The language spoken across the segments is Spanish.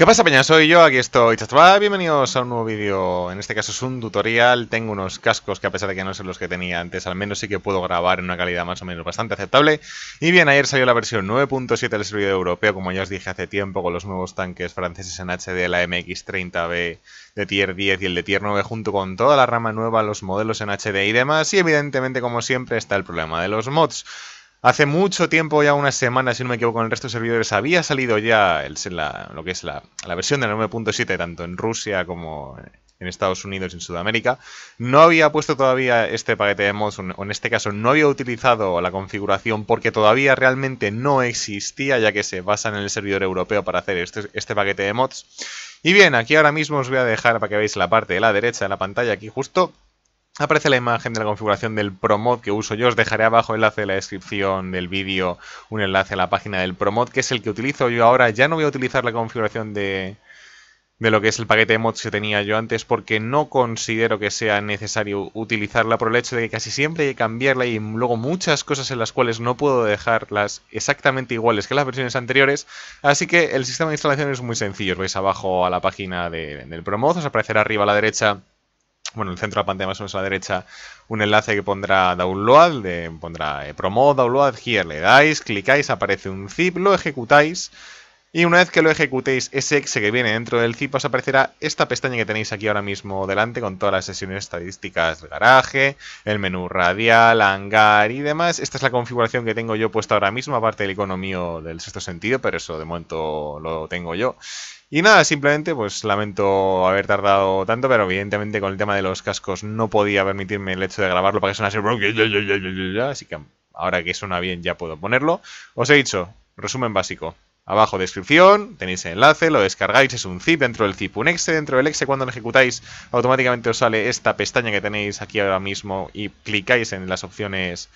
¿Qué pasa peña? Soy yo, aquí estoy bienvenidos a un nuevo vídeo, en este caso es un tutorial, tengo unos cascos que a pesar de que no son los que tenía antes, al menos sí que puedo grabar en una calidad más o menos bastante aceptable, y bien, ayer salió la versión 9.7 del servidor europeo, como ya os dije hace tiempo, con los nuevos tanques franceses en HD, la MX-30B de Tier 10 y el de Tier 9, junto con toda la rama nueva, los modelos en HD y demás, y evidentemente como siempre está el problema de los mods, Hace mucho tiempo, ya una semana, si no me equivoco, con el resto de servidores había salido ya la, lo que es la, versión de 9.7, tanto en Rusia como en Estados Unidos y en Sudamérica. No había puesto todavía este paquete de mods, o en este caso no había utilizado la configuración porque todavía realmente no existía, ya que se basa en el servidor europeo para hacer este, este paquete de mods. Y bien, aquí ahora mismo os voy a dejar para que veáis la parte de la derecha de la pantalla, aquí justo Aparece la imagen de la configuración del promod que uso yo. Os dejaré abajo el enlace de la descripción del vídeo, un enlace a la página del promod, que es el que utilizo yo ahora. Ya no voy a utilizar la configuración de, de lo que es el paquete de mods que tenía yo antes porque no considero que sea necesario utilizarla por el hecho de que casi siempre hay que cambiarla y luego muchas cosas en las cuales no puedo dejarlas exactamente iguales que las versiones anteriores así que el sistema de instalación es muy sencillo os vais abajo a la página del promod os aparecerá arriba a la derecha bueno, en el centro de la pantalla más o menos a la derecha, un enlace que pondrá download, de, pondrá eh, promo download here, le dais, clicáis, aparece un zip, lo ejecutáis y una vez que lo ejecutéis, ese exe que viene dentro del zip os aparecerá esta pestaña que tenéis aquí ahora mismo delante con todas las sesiones estadísticas del garaje, el menú radial, hangar y demás. Esta es la configuración que tengo yo puesta ahora mismo, aparte del icono mío del sexto sentido, pero eso de momento lo tengo yo. Y nada, simplemente pues lamento haber tardado tanto, pero evidentemente con el tema de los cascos no podía permitirme el hecho de grabarlo para que sonase... Así que ahora que suena bien ya puedo ponerlo. Os he dicho, resumen básico. Abajo descripción, tenéis el enlace, lo descargáis, es un zip dentro del zip, un exe dentro del exe. Cuando lo ejecutáis, automáticamente os sale esta pestaña que tenéis aquí ahora mismo y clicáis en las opciones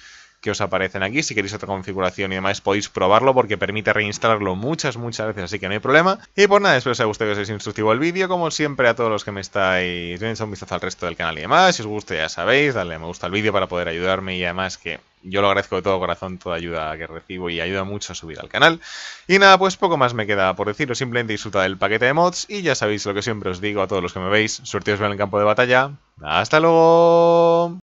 que os aparecen aquí. Si queréis otra configuración y demás podéis probarlo porque permite reinstalarlo muchas, muchas veces, así que no hay problema. Y por pues nada, espero os haya gustado que os instructivo el vídeo. Como siempre a todos los que me estáis viendo, un vistazo al resto del canal y demás. Si os gusta ya sabéis, darle me gusta al vídeo para poder ayudarme y además que yo lo agradezco de todo corazón, toda ayuda que recibo y ayuda mucho a subir al canal. Y nada, pues poco más me queda por deciros, simplemente disfruta del paquete de mods y ya sabéis lo que siempre os digo a todos los que me veis, suerteos en el campo de batalla, ¡hasta luego!